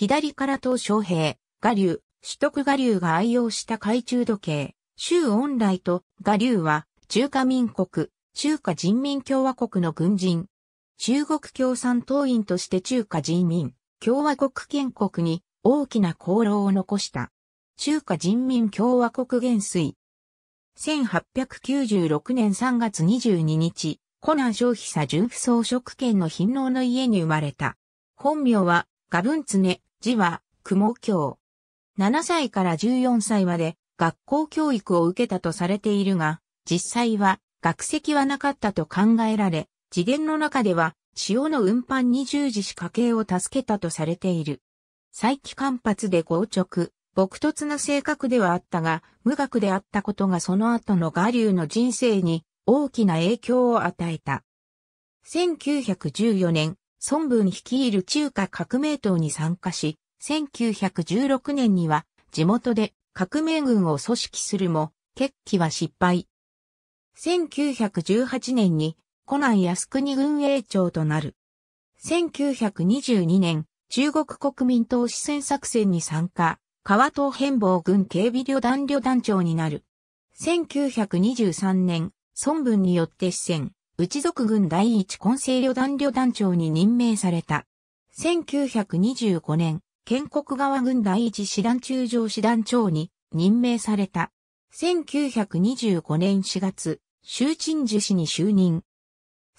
左から東昌平、我流、取得我流が愛用した懐中時計、周恩来と我流は中華民国、中華人民共和国の軍人、中国共産党員として中華人民共和国建国に大きな功労を残した。中華人民共和国元帥。1896年3月22日、コナン消費者純不装食権の貧農の家に生まれた。本名は、ガブンツネ、字は、雲教。7歳から14歳まで学校教育を受けたとされているが、実際は学籍はなかったと考えられ、自伝の中では潮の運搬に従事し家計を助けたとされている。再起間髪で硬直、朴突な性格ではあったが、無学であったことがその後の我流の人生に大きな影響を与えた。1914年、孫文率いる中華革命党に参加し、1916年には地元で革命軍を組織するも、決起は失敗。1918年にコナン靖国軍営長となる。1922年、中国国民党四川作戦に参加、川東変貌軍警備旅団旅団長になる。1923年、孫文によって四川。内族軍第一混成旅団旅団長に任命された。1925年、建国側軍第一師団中将師団長に任命された。1925年4月、周鎮樹氏に就任。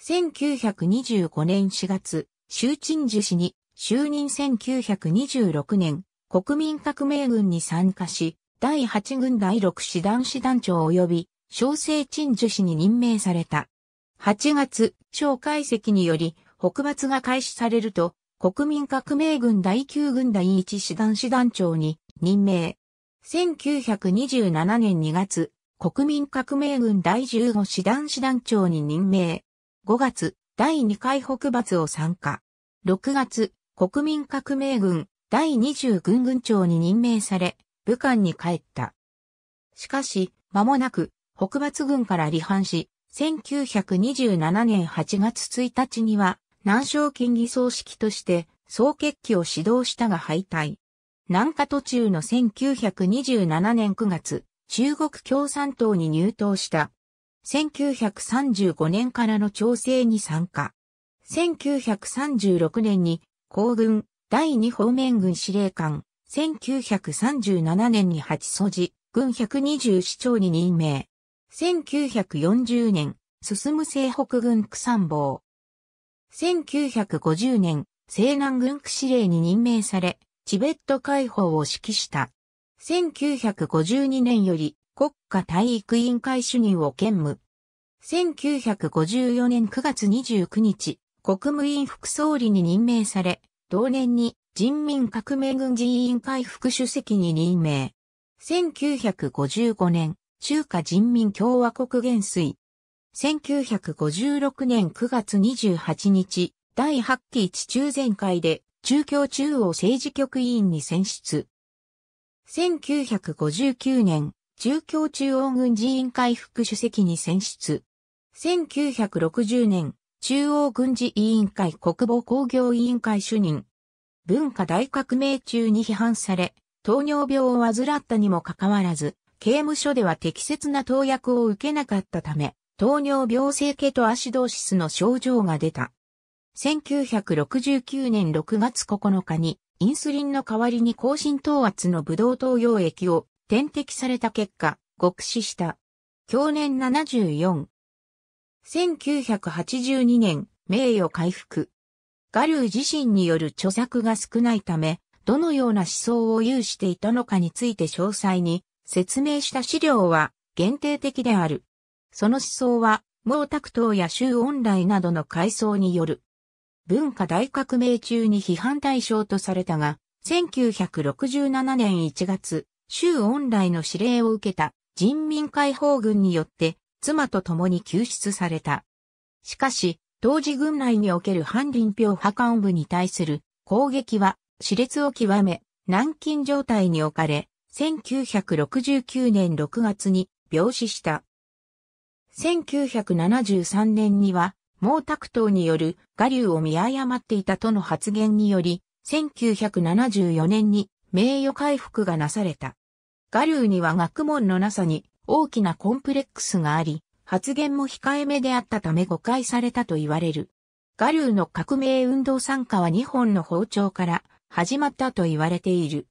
1925年4月、周鎮樹氏に就任1926年、国民革命軍に参加し、第8軍第6師団師団長及び、小生鎮樹氏に任命された。8月、超解析により、北伐が開始されると、国民革命軍第9軍第1師団師団長に任命。1927年2月、国民革命軍第15師団師団長に任命。5月、第2回北伐を参加。6月、国民革命軍第20軍軍長に任命され、武漢に帰った。しかし、間もなく、北伐軍から離反し、1927年8月1日には、南昌県議総式として、総決起を指導したが敗退。南下途中の1927年9月、中国共産党に入党した。1935年からの調整に参加。1936年に、皇軍、第二方面軍司令官、1937年に八素寺、軍120市長に任命。1940年、進む西北軍区参謀。1950年、西南軍区司令に任命され、チベット解放を指揮した。1952年より国家体育委員会主任を兼務。1954年9月29日、国務院副総理に任命され、同年に人民革命軍事委員会副主席に任命。1955年、中華人民共和国元帥。1956年9月28日、第8期地中全会で中共中央政治局委員に選出。1959年、中共中央軍事委員会副主席に選出。1960年、中央軍事委員会国防工業委員会主任。文化大革命中に批判され、糖尿病を患ったにもかかわらず、刑務所では適切な投薬を受けなかったため、糖尿病性ケトアシドーシスの症状が出た。1969年6月9日に、インスリンの代わりに高浸糖圧のブドウ糖溶液を点滴された結果、極死した。去年74。1982年、名誉回復。ガルー自身による著作が少ないため、どのような思想を有していたのかについて詳細に説明した資料は限定的である。その思想は、毛沢東や周恩来などの階層による。文化大革命中に批判対象とされたが、1967年1月、周恩来の指令を受けた人民解放軍によって妻と共に救出された。しかし、当時軍内における反林票派幹部に対する攻撃は熾烈を極め、軟禁状態に置かれ、1969年6月に病死した。1973年には毛沢東による我流を見誤っていたとの発言により、1974年に名誉回復がなされた。我流には学問のなさに大きなコンプレックスがあり、発言も控えめであったため誤解されたと言われる。我流の革命運動参加は2本の包丁から始まったと言われている。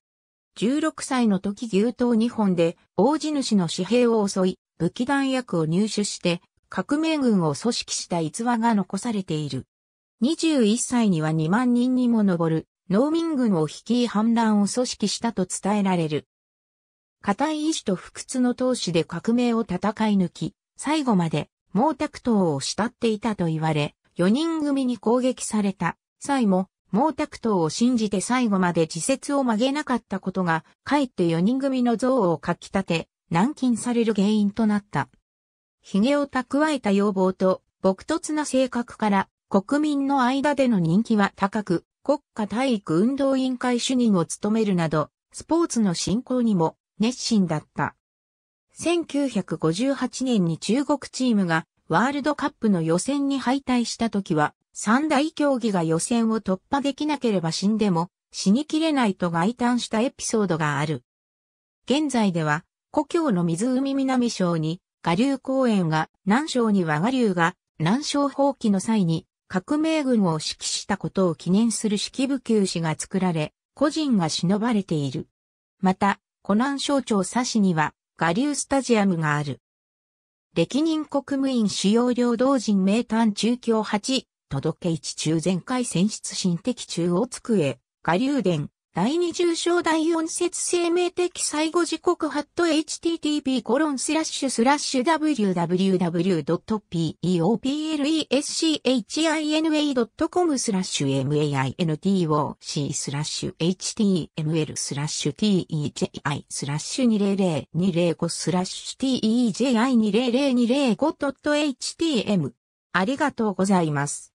16歳の時牛刀2本で大地主の紙兵を襲い、武器弾薬を入手して革命軍を組織した逸話が残されている。21歳には2万人にも上る農民軍を率い反乱を組織したと伝えられる。固い意志と不屈の闘志で革命を戦い抜き、最後まで毛沢東を慕っていたと言われ、4人組に攻撃された際も毛沢東を信じて最後まで自説を曲げなかったことが、かえって4人組の像をかき立て、軟禁される原因となった。髭を蓄えた要望と、朴突な性格から、国民の間での人気は高く、国家体育運動委員会主任を務めるなど、スポーツの振興にも熱心だった。1958年に中国チームがワールドカップの予選に敗退した時は、三大競技が予選を突破できなければ死んでも死にきれないと外嘆したエピソードがある。現在では故郷の湖南省に我流公園が南省には下流が南省放棄の際に革命軍を指揮したことを記念する式部球士が作られ、個人が忍ばれている。また、湖南省庁佐市には我流スタジアムがある。歴任国務院主要領道人名探中京8届け一中全開選出新的中央机、下流伝、第二重症第四節生命的最後時刻ハット http コロンスラッシュスラッシュ www.peopleschina.com スラッシュ maintoc スラッシュ html スラッシュ teji スラッシュ200205スラッシュ teji200205.htm ありがとうございます。